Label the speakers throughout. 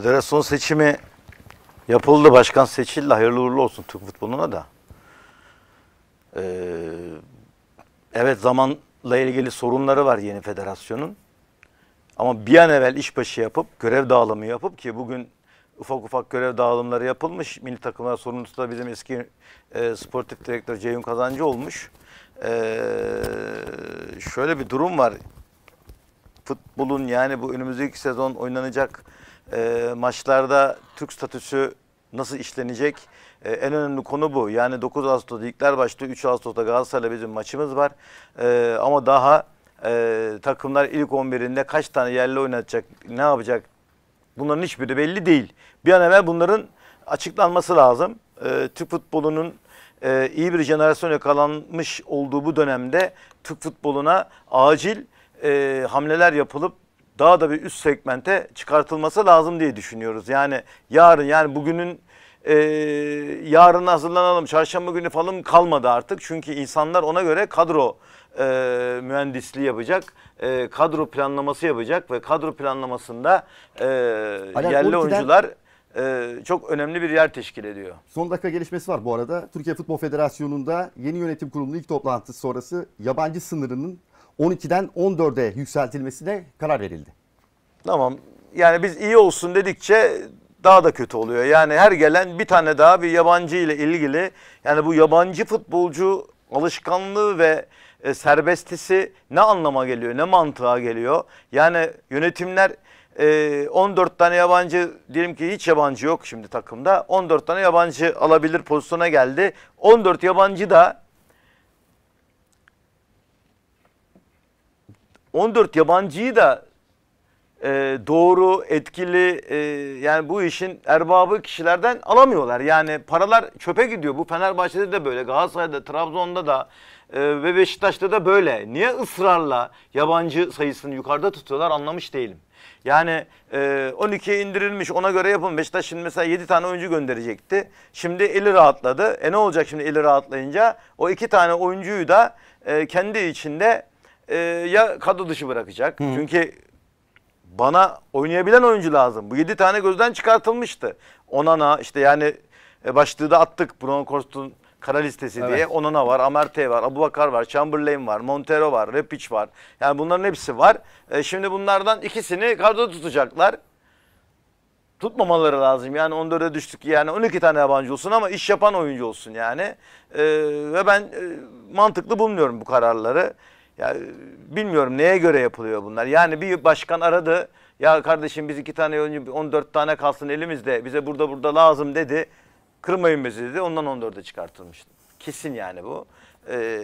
Speaker 1: Federasyon seçimi yapıldı. Başkan seçildi. Hayırlı uğurlu olsun Türk futboluna da. Ee, evet zamanla ilgili sorunları var yeni federasyonun. Ama bir an evvel işbaşı yapıp görev dağılımı yapıp ki bugün ufak ufak görev dağılımları yapılmış. Milli takımlar sorumlusu da bizim eski e, sportif direktör Ceyhun Kazancı olmuş. E, şöyle bir durum var. Futbolun yani bu önümüzdeki sezon oynanacak e, maçlarda Türk statüsü nasıl işlenecek? E, en önemli konu bu. Yani 9 Ağustos'ta ligler başladı, 3 Ağustos'ta Galatasaray'la bizim maçımız var. E, ama daha e, takımlar ilk 11'inde kaç tane yerli oynatacak, ne yapacak? Bunların hiçbiri belli değil. Bir an evvel bunların açıklanması lazım. E, Türk futbolunun e, iyi bir jenerasyon yakalanmış olduğu bu dönemde Türk futboluna acil e, hamleler yapılıp daha da bir üst segmente çıkartılması lazım diye düşünüyoruz. Yani yarın yani bugünün e, yarın hazırlanalım çarşamba günü falan kalmadı artık. Çünkü insanlar ona göre kadro e, mühendisliği yapacak, e, kadro planlaması yapacak ve kadro planlamasında e, Alem, yerli oyuncular e, çok önemli bir yer teşkil ediyor.
Speaker 2: Son dakika gelişmesi var bu arada. Türkiye Futbol Federasyonu'nda yeni yönetim kurulunun ilk toplantısı sonrası yabancı sınırının 12'den 14'e yükseltilmesine karar verildi.
Speaker 1: Tamam. Yani biz iyi olsun dedikçe daha da kötü oluyor. Yani her gelen bir tane daha bir yabancı ile ilgili yani bu yabancı futbolcu alışkanlığı ve e, serbestisi ne anlama geliyor, ne mantığa geliyor? Yani yönetimler 14 e, tane yabancı diyelim ki hiç yabancı yok şimdi takımda. 14 tane yabancı alabilir pozisyona geldi. 14 yabancı da 14 yabancıyı da e, doğru, etkili e, yani bu işin erbabı kişilerden alamıyorlar. Yani paralar çöpe gidiyor. Bu Fenerbahçe'de de böyle, Galatasaray'da, Trabzon'da da e, ve Beşiktaş'ta da böyle. Niye ısrarla yabancı sayısını yukarıda tutuyorlar anlamış değilim. Yani e, 12'ye indirilmiş ona göre yapın. Beşiktaş şimdi mesela 7 tane oyuncu gönderecekti. Şimdi eli rahatladı. E ne olacak şimdi eli rahatlayınca? O 2 tane oyuncuyu da e, kendi içinde e, ya kadro dışı bırakacak. Hı. Çünkü bana oynayabilen oyuncu lazım. Bu 7 tane gözden çıkartılmıştı. Onana işte yani e, başlığı da attık Bruno Kostun kara listesi evet. diye. Onana var, Amerte var, Abubakar var, Chamberlain var, Montero var, Repic var. Yani bunların hepsi var. E, şimdi bunlardan ikisini kadro tutacaklar. Tutmamaları lazım. Yani 14'e düştük. Yani 12 tane yabancı olsun ama iş yapan oyuncu olsun yani. E, ve ben e, mantıklı bulmuyorum bu kararları. Ya bilmiyorum neye göre yapılıyor bunlar. Yani bir başkan aradı. Ya kardeşim biz iki tane oyuncu 14 tane kalsın elimizde. Bize burada burada lazım dedi. Kırmayın bizi dedi. Ondan 14'e çıkartılmıştı. Kesin yani bu. Ee,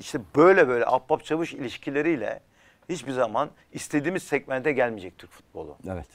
Speaker 1: işte böyle böyle ahbap çavuş ilişkileriyle hiçbir zaman istediğimiz segmente gelmeyecek Türk futbolu. Evet.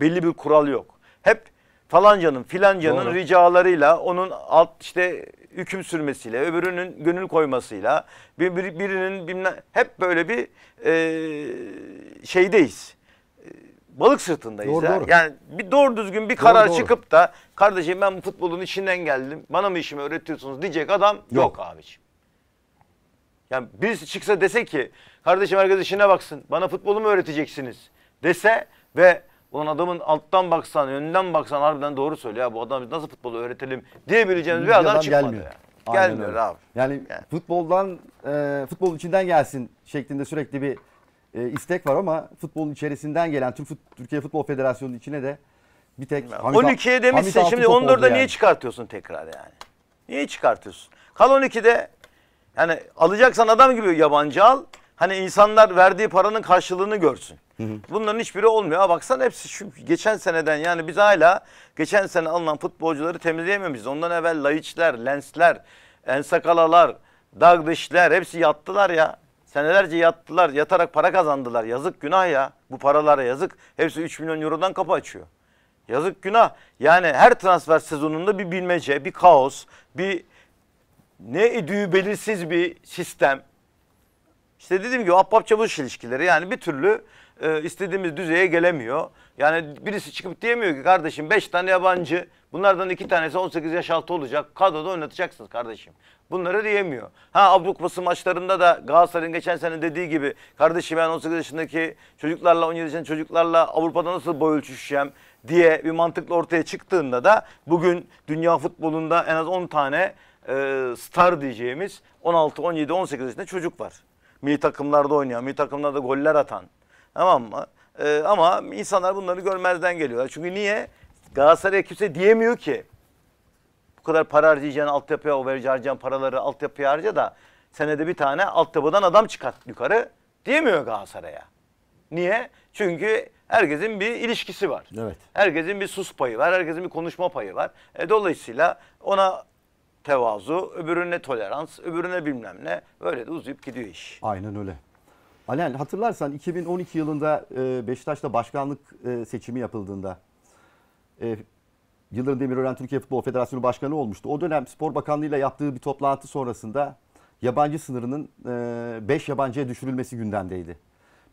Speaker 1: Belli bir kural yok. Hep falancanın filancanın Doğru. ricalarıyla onun alt işte hüküm sürmesiyle, öbürünün gönül koymasıyla, bir, bir, birinin bilmem, hep böyle bir e, şeydeyiz. E, balık sırtındayız. Doğru, ya. doğru. Yani bir doğru düzgün bir doğru, karar doğru. çıkıp da kardeşim ben bu futbolun içinden geldim. Bana mı işimi öğretiyorsunuz diyecek adam yok, yok abiciğim. Yani birisi çıksa dese ki kardeşim arkadaşına baksın. Bana futbolu mu öğreteceksiniz dese ve Ulan adamın alttan baksan, önden baksan harbiden doğru söylüyor. Ya bu adamı nasıl futbolu öğretelim diyebileceğimiz bir adam, adam çıkmadı. Gelmiyor.
Speaker 2: Yani. gelmiyor abi. Yani, futboldan e, futbolun içinden gelsin şeklinde sürekli bir e, istek var ama futbolun içerisinden gelen tüm Türkiye Futbol Federasyonu'nun içine de bir tek Hamit 12'ye demişsin şimdi 14'de yani. niye
Speaker 1: çıkartıyorsun tekrar yani? Niye çıkartıyorsun? Kal 12'de yani alacaksan adam gibi yabancı al. Hani insanlar verdiği paranın karşılığını görsün. Bunların hiçbiri olmuyor. Ha baksana hepsi şu geçen seneden yani biz hala geçen sene alınan futbolcuları temizleyememişiz. Ondan evvel Laiçler, Lensler, Ensakalalar, dagdışlar hepsi yattılar ya. Senelerce yattılar, yatarak para kazandılar. Yazık günah ya. Bu paralara yazık. Hepsi 3 milyon eurodan kapı açıyor. Yazık günah. Yani her transfer sezonunda bir bilmece, bir kaos, bir ne idüğü belirsiz bir sistem. İşte dediğim gibi ahbap çavuş ilişkileri yani bir türlü e, istediğimiz düzeye gelemiyor. Yani birisi çıkıp diyemiyor ki kardeşim 5 tane yabancı bunlardan 2 tanesi 18 yaş altı olacak kadroda oynatacaksınız kardeşim. Bunları diyemiyor. Ha Avrupa Kupası maçlarında da Galatasaray'ın geçen sene dediği gibi kardeşim ben 18 yaşındaki çocuklarla 17 yaşındaki çocuklarla Avrupa'da nasıl boy ölçüşeceğim diye bir mantıkla ortaya çıktığında da bugün dünya futbolunda en az 10 tane e, star diyeceğimiz 16, 17, 18 yaşında çocuk var. Milli takımlarda oynayan, milli takımlarda goller atan. Tamam mı? Ee, ama insanlar bunları görmezden geliyorlar. Çünkü niye? Galatasaray'a kimse diyemiyor ki. Bu kadar para harcayacaksın, altyapıya o vereceğin harcayan paraları altyapıya harca da senede bir tane altyapıdan adam çıkart yukarı diyemiyor Galatasaray'a. Niye? Çünkü herkesin bir ilişkisi var. Evet. Herkesin bir sus payı var, herkesin bir konuşma payı var. E, dolayısıyla ona tevazu, öbürüne tolerans, öbürüne bilmem ne. Böyle de uzayıp gidiyor iş.
Speaker 2: Aynen öyle. Alen hatırlarsan 2012 yılında e, Beşiktaş'ta başkanlık e, seçimi yapıldığında e, Yıldırım Demirören Türkiye Futbol Federasyonu Başkanı olmuştu. O dönem Spor Bakanlığı ile yaptığı bir toplantı sonrasında yabancı sınırının 5 e, yabancıya düşürülmesi gündemdeydi.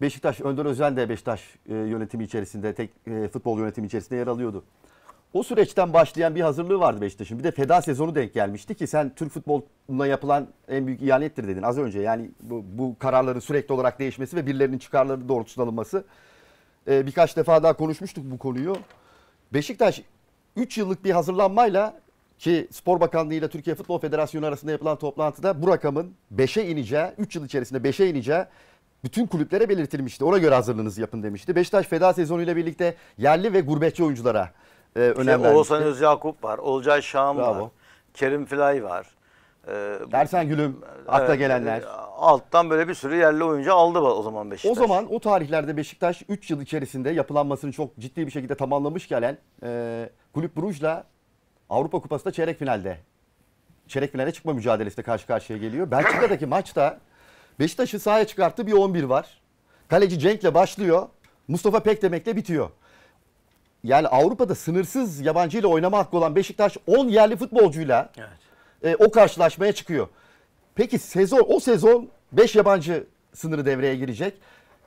Speaker 2: Beşiktaş, Önder Özen de Beşiktaş e, yönetimi içerisinde, tek, e, futbol yönetimi içerisinde yer alıyordu. O süreçten başlayan bir hazırlığı vardı Beşiktaş'ın. Bir de feda sezonu denk gelmişti ki sen Türk futboluna yapılan en büyük ihanettir dedin az önce. Yani bu, bu kararların sürekli olarak değişmesi ve birilerinin çıkarları doğrultusunda alınması. Ee, birkaç defa daha konuşmuştuk bu konuyu. Beşiktaş 3 yıllık bir hazırlanmayla ki Spor Bakanlığı ile Türkiye Futbol Federasyonu arasında yapılan toplantıda bu rakamın 5'e ineceği, 3 yıl içerisinde 5'e ineceği bütün kulüplere belirtilmişti. Ona göre hazırlığınızı yapın demişti. Beşiktaş feda sezonuyla birlikte yerli ve gurbetçi oyunculara e, ee, önem işte vermişti. Oğuzhan
Speaker 1: Özyakup var, Olcay Şahan Bravo. var, Kerim Filay var. Ee,
Speaker 2: Dersen Gülüm, e, akla evet, gelenler. E,
Speaker 1: alttan böyle bir sürü yerli oyuncu aldı o zaman Beşiktaş.
Speaker 2: O zaman o tarihlerde Beşiktaş 3 yıl içerisinde yapılanmasını çok ciddi bir şekilde tamamlamış gelen e, Kulüp Brugge'la Avrupa Kupası'nda çeyrek finalde. Çeyrek finale çıkma mücadelesinde karşı karşıya geliyor. Belçika'daki maçta Beşiktaş'ı sahaya çıkarttı bir 11 var. Kaleci Cenk'le başlıyor. Mustafa Pek demekle bitiyor yani Avrupa'da sınırsız yabancıyla oynama hakkı olan Beşiktaş 10 yerli futbolcuyla evet. e, o karşılaşmaya çıkıyor. Peki sezon o sezon 5 yabancı sınırı devreye girecek.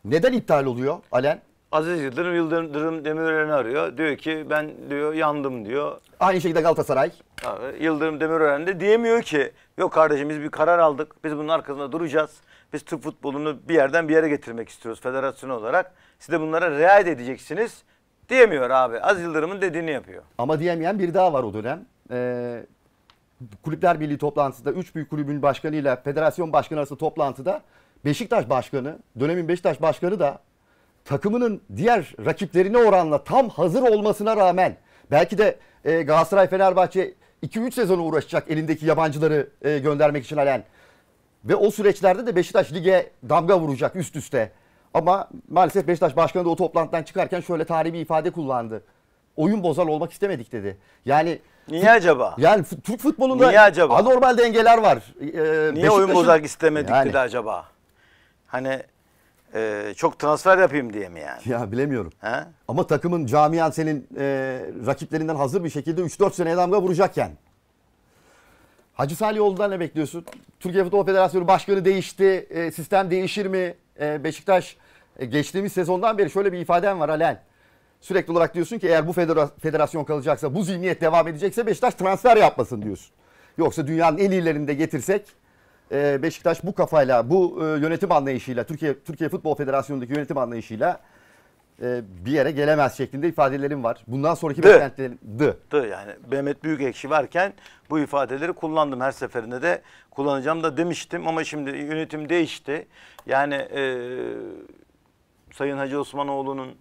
Speaker 2: Neden iptal oluyor Alen?
Speaker 1: Aziz Yıldırım Yıldırım Demirören'i arıyor. Diyor ki ben diyor yandım diyor.
Speaker 2: Aynı şekilde Galatasaray.
Speaker 1: Abi, Yıldırım Demirören de diyemiyor ki yok kardeşim biz bir karar aldık. Biz bunun arkasında duracağız. Biz Türk futbolunu bir yerden bir yere getirmek istiyoruz federasyon olarak. Siz de bunlara riayet edeceksiniz. Diyemiyor abi. Az Yıldırım'ın dediğini yapıyor.
Speaker 2: Ama diyemeyen bir daha var o dönem. Ee, Kulüpler Birliği toplantısında 3 büyük kulübün başkanıyla federasyon başkanı arasında toplantıda Beşiktaş başkanı, dönemin Beşiktaş başkanı da takımının diğer rakiplerine oranla tam hazır olmasına rağmen belki de e, Galatasaray Fenerbahçe 2-3 sezonu uğraşacak elindeki yabancıları e, göndermek için halen. Ve o süreçlerde de Beşiktaş lige damga vuracak üst üste. Ama maalesef Beşiktaş Başkanı da o toplantıdan çıkarken şöyle tarihi bir ifade kullandı. Oyun bozal olmak istemedik dedi. Yani Niye acaba? Yani Türk futbolunda Niye acaba? anormal dengeler var. Ee, Niye oyun bozak istemedik yani. dedi acaba? Hani
Speaker 1: e, çok transfer yapayım diye mi yani? Ya bilemiyorum.
Speaker 2: He? Ama takımın camian senin e, rakiplerinden hazır bir şekilde 3-4 sene damga vuracakken. Hacı Salih Yoldan ne bekliyorsun? Türkiye Futbol Federasyonu Başkanı değişti. E, sistem değişir mi? E, Beşiktaş e, geçtiğimiz sezondan beri şöyle bir ifaden var Alen. Sürekli olarak diyorsun ki eğer bu federasyon kalacaksa, bu zihniyet devam edecekse Beşiktaş transfer yapmasın diyorsun. Yoksa dünyanın en iyilerini de getirsek e, Beşiktaş bu kafayla, bu e, yönetim anlayışıyla, Türkiye Türkiye Futbol Federasyonu'ndaki yönetim anlayışıyla bir yere gelemez şeklinde ifadelerim var. Bundan sonraki beklentilerim dı.
Speaker 1: Dı yani Mehmet Büyükekşi varken bu ifadeleri kullandım her seferinde de kullanacağım da demiştim ama şimdi yönetim değişti. Yani e, Sayın Hacı Osmanoğlu'nun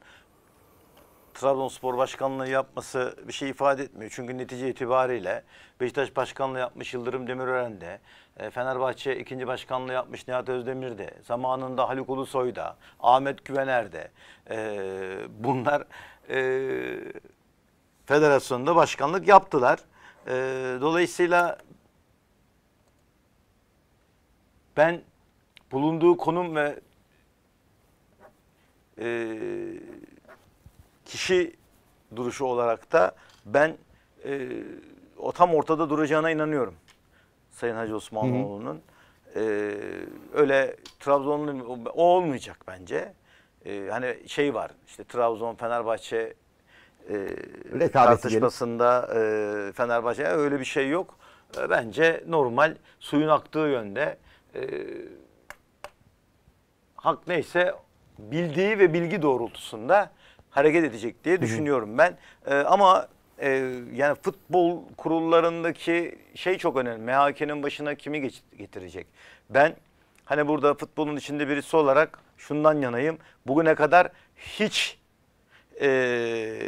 Speaker 1: Trabzonspor başkanlığı yapması bir şey ifade etmiyor. Çünkü netice itibariyle Beşiktaş başkanlığı yapmış Yıldırım Demirören de, e, Fenerbahçe ikinci başkanlığı yapmış Nihat Özdemir de, zamanında Haluk Ulusoy da, Ahmet Güvener de e, bunlar e, federasyonda başkanlık yaptılar. dolayısıyla ben bulunduğu konum ve e, kişi duruşu olarak da ben e, o tam ortada duracağına inanıyorum. Sayın Hacı Osmanoğlu'nun. E, öyle Trabzonlu o olmayacak bence. E, hani şey var işte Trabzon, Fenerbahçe e, tartışmasında e, Fenerbahçe öyle bir şey yok. E, bence normal suyun aktığı yönde e, hak neyse bildiği ve bilgi doğrultusunda hareket edecek diye düşünüyorum ben. E, ama e, yani futbol kurullarındaki şey çok önemli. MHK'nin başına kimi getirecek? Ben hani burada futbolun içinde birisi olarak şundan yanayım. Bugüne kadar hiç e,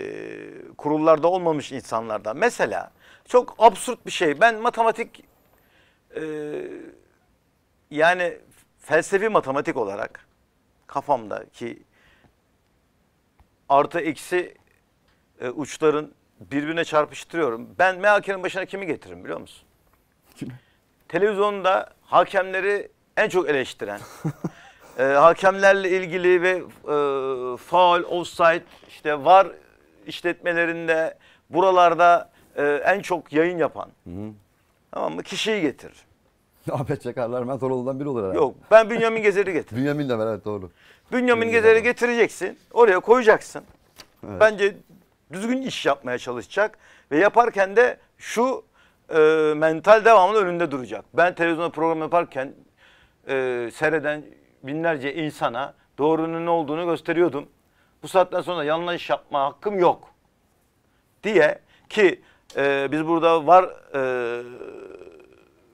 Speaker 1: kurullarda olmamış insanlardan. Mesela çok absürt bir şey. Ben matematik e, yani felsefi matematik olarak kafamdaki artı eksi e, uçların birbirine çarpıştırıyorum. Ben MHK'nin başına kimi getiririm biliyor musun? Televizyonda hakemleri en çok eleştiren, e, hakemlerle ilgili ve e, faul, offside, işte var işletmelerinde, buralarda e, en çok yayın yapan, Hı. tamam mı? Kişiyi getirir.
Speaker 2: Ahmet Çakarlar ben Toroğlu'dan biri olur herhalde. Yok
Speaker 1: ben Bünyamin Gezer'i getir. Bünyamin de var evet doğru. Bünyamin Gezer'i getireceksin. Oraya koyacaksın. Evet. Bence düzgün iş yapmaya çalışacak. Ve yaparken de şu e, mental devamlı önünde duracak. Ben televizyonda program yaparken e, seyreden binlerce insana doğrunun ne olduğunu gösteriyordum. Bu saatten sonra yanlış yapma hakkım yok diye ki e, biz burada var e,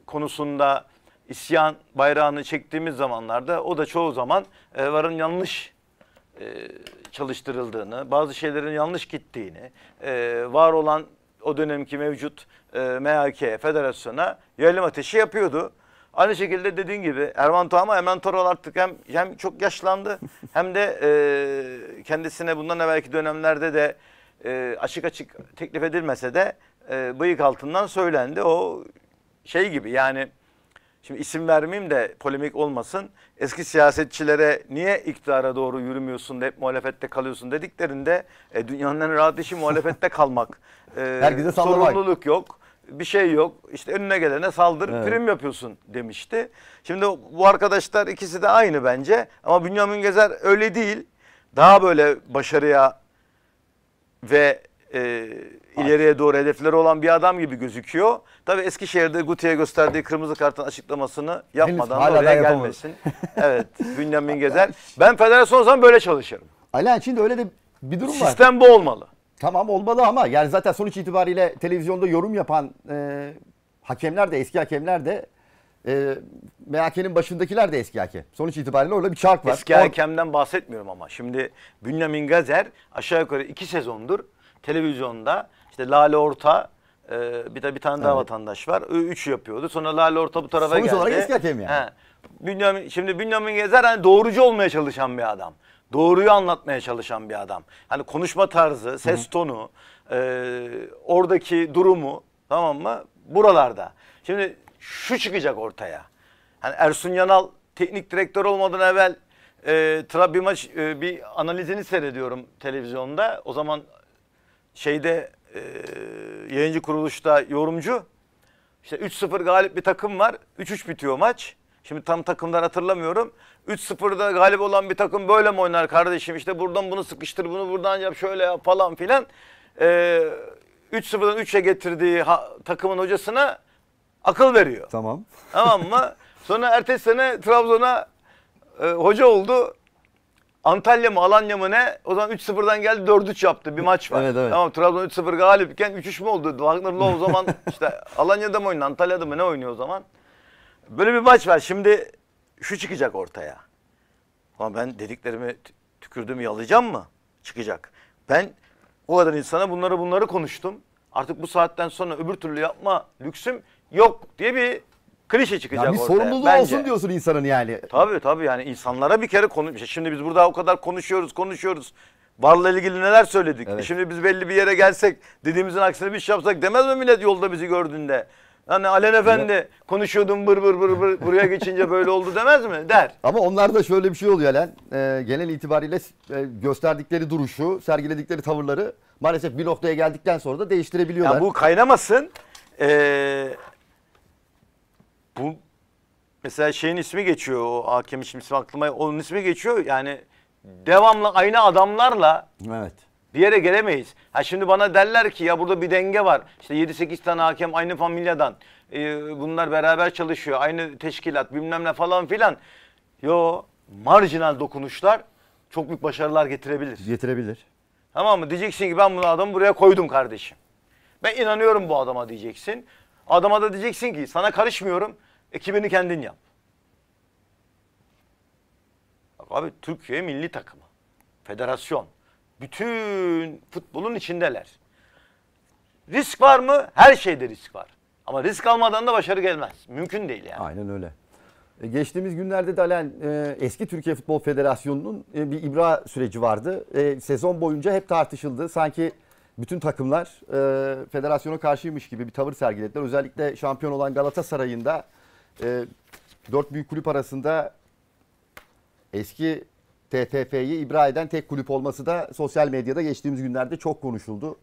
Speaker 1: konusunda isyan bayrağını çektiğimiz zamanlarda o da çoğu zaman e, varın yanlış e, çalıştırıldığını, bazı şeylerin yanlış gittiğini, e, var olan o dönemki mevcut e, MHK federasyona yaylım ateşi yapıyordu. Aynı şekilde dediğin gibi Erman Tağma hemen Toral artık hem, hem çok yaşlandı hem de e, kendisine bundan evvelki dönemlerde de e, açık açık teklif edilmese de e, bıyık altından söylendi. O şey gibi yani şimdi isim vermeyeyim de polemik olmasın. Eski siyasetçilere niye iktidara doğru yürümüyorsun da hep muhalefette kalıyorsun dediklerinde e, dünyanın en rahat işi muhalefette kalmak. E, Herkese Sorumluluk yok bir şey yok. İşte önüne gelene saldır, evet. prim yapıyorsun demişti. Şimdi bu arkadaşlar ikisi de aynı bence. Ama Bünyamin Gezer öyle değil. Daha böyle başarıya ve e, ileriye doğru hedefleri olan bir adam gibi gözüküyor. Tabii Eskişehir'de Guti'ye gösterdiği kırmızı kartın açıklamasını yapmadan Henüz, oraya gelmesin. evet, Bünyamin Gezer. Ben federasyon zaman
Speaker 2: böyle çalışırım. Alen şimdi öyle de bir durum Sistem var. Sistem bu olmalı. Tamam olmalı ama yani zaten sonuç itibariyle televizyonda yorum yapan e, hakemler de eski hakemler de e, MHK'nin başındakiler de eski hakem. Sonuç itibariyle orada bir çark var. Eski Or
Speaker 1: hakemden bahsetmiyorum ama. Şimdi Bünyamin Gazer aşağı yukarı iki sezondur televizyonda işte Lale Orta e, bir de bir tane daha Evet. vatandaş var. Ö- Üçü yapıyordu. Sonra Lale Orta bu tarafa Sonuç geldi. olarak eski hakem yani. He. Bünyamin, şimdi Bünyamin Gezer hani doğrucu olmaya çalışan bir adam. Doğruyu anlatmaya çalışan bir adam. Hani konuşma tarzı, ses tonu, e, oradaki durumu tamam mı? Buralarda. Şimdi şu çıkacak ortaya. Hani Ersun Yanal teknik direktör olmadan evvel e, Tra- maç e, bir analizini seyrediyorum televizyonda. O zaman şeyde e, yayıncı kuruluşta yorumcu. İşte 3-0 galip bir takım var. 3-3 bitiyor maç. Şimdi tam takımdan hatırlamıyorum. 3-0'da galip olan bir takım böyle mi oynar kardeşim? İşte buradan bunu sıkıştır, bunu buradan yap, şöyle yap falan filan. Ee, 3-0'dan 3'e getirdiği ha, takımın hocasına akıl veriyor. Tamam. Tamam mı? Sonra ertesi sene Trabzon'a e, hoca oldu. Antalya mı Alanya mı ne? O zaman 3-0'dan geldi 4-3 yaptı. Bir maç var. Evet, evet. Tamam Trabzon 3-0 galipken 3-3 mü oldu? Wagner'la o zaman işte Alanya'da mı oynuyor? Antalya'da mı ne oynuyor o zaman? Böyle bir maç var. Şimdi şu çıkacak ortaya. Ama ben dediklerimi tükürdüm yalayacağım mı? Çıkacak. Ben o kadar insana bunları bunları konuştum. Artık bu saatten sonra öbür türlü yapma lüksüm yok diye bir klişe çıkacak yani bir ortaya. sorumluluğu bence. olsun
Speaker 2: diyorsun insanın yani.
Speaker 1: Tabii tabii yani insanlara bir kere konu şimdi biz burada o kadar konuşuyoruz konuşuyoruz. Varla ilgili neler söyledik. Evet. şimdi biz belli bir yere gelsek dediğimizin aksine bir şey yapsak demez mi millet yolda bizi gördüğünde? Hani Alen Efendi evet. konuşuyordum bır bır bır bır buraya geçince böyle oldu demez mi? Der.
Speaker 2: Ama onlar da şöyle bir şey oluyor Alen. E, genel itibariyle e, gösterdikleri duruşu, sergiledikleri tavırları maalesef bir noktaya geldikten sonra da değiştirebiliyorlar. Ya bu
Speaker 1: kaynamasın. E, bu mesela şeyin ismi geçiyor o hakem için ismi aklıma onun ismi geçiyor yani devamlı aynı adamlarla evet. bir yere gelemeyiz. Ha şimdi bana derler ki ya burada bir denge var. işte 7-8 tane hakem aynı familyadan. Ee, bunlar beraber çalışıyor. Aynı teşkilat bilmem ne falan filan. Yo marjinal dokunuşlar çok büyük başarılar getirebilir. Getirebilir. Tamam mı? Diyeceksin ki ben bunu adamı buraya koydum kardeşim. Ben inanıyorum bu adama diyeceksin. Adama da diyeceksin ki sana karışmıyorum. Ekibini kendin yap. Bak abi Türkiye milli takımı, federasyon, bütün futbolun içindeler. Risk var mı? Her şeyde risk var. Ama risk almadan da başarı gelmez. Mümkün değil yani.
Speaker 2: Aynen öyle. E, geçtiğimiz günlerde Dalen e, eski Türkiye Futbol Federasyonu'nun e, bir ibra süreci vardı. E, sezon boyunca hep tartışıldı. Sanki bütün takımlar e, federasyona karşıymış gibi bir tavır sergilediler. Özellikle şampiyon olan Galatasaray'ın da e, dört büyük kulüp arasında eski TFF'yi ibra eden tek kulüp olması da sosyal medyada geçtiğimiz günlerde çok konuşuldu.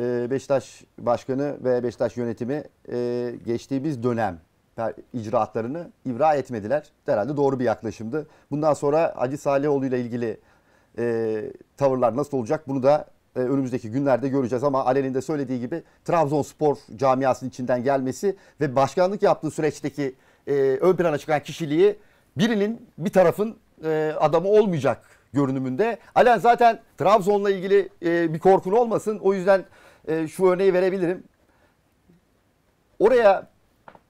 Speaker 2: E, Beşiktaş Başkanı ve Beşiktaş yönetimi e, geçtiğimiz dönem icraatlarını ibra etmediler. Herhalde doğru bir yaklaşımdı. Bundan sonra Hacı Salihoğlu ile ilgili e, tavırlar nasıl olacak bunu da ee, önümüzdeki günlerde göreceğiz ama Alel'in de söylediği gibi Trabzonspor camiasının içinden gelmesi ve başkanlık yaptığı süreçteki e, ön plana çıkan kişiliği birinin bir tarafın e, adamı olmayacak görünümünde. Alen zaten Trabzon'la ilgili e, bir korkun olmasın. O yüzden şu örneği verebilirim. Oraya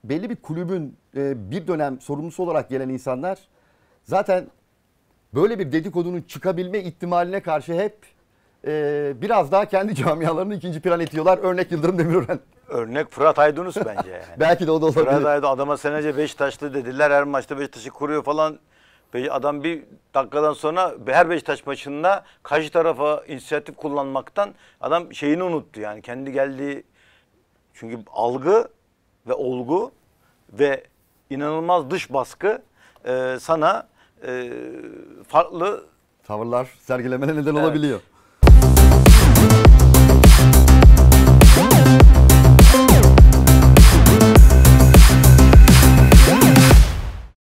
Speaker 2: belli bir kulübün bir dönem sorumlusu olarak gelen insanlar zaten böyle bir dedikodunun çıkabilme ihtimaline karşı hep e, biraz daha kendi camialarını ikinci plan itiyorlar. Örnek Yıldırım Demirören.
Speaker 1: Örnek Fırat Aydınus bence. Yani.
Speaker 2: Belki de o da olabilir. Fırat
Speaker 1: Aydın adama senece Beşiktaşlı dediler. Her maçta Beşiktaş'ı kuruyor falan. Adam bir dakikadan sonra her Beşiktaş maçında karşı tarafa inisiyatif kullanmaktan adam şeyini unuttu yani. Kendi geldiği çünkü algı ve olgu ve inanılmaz dış baskı e, sana e, farklı
Speaker 2: tavırlar sergilemene neden evet. olabiliyor.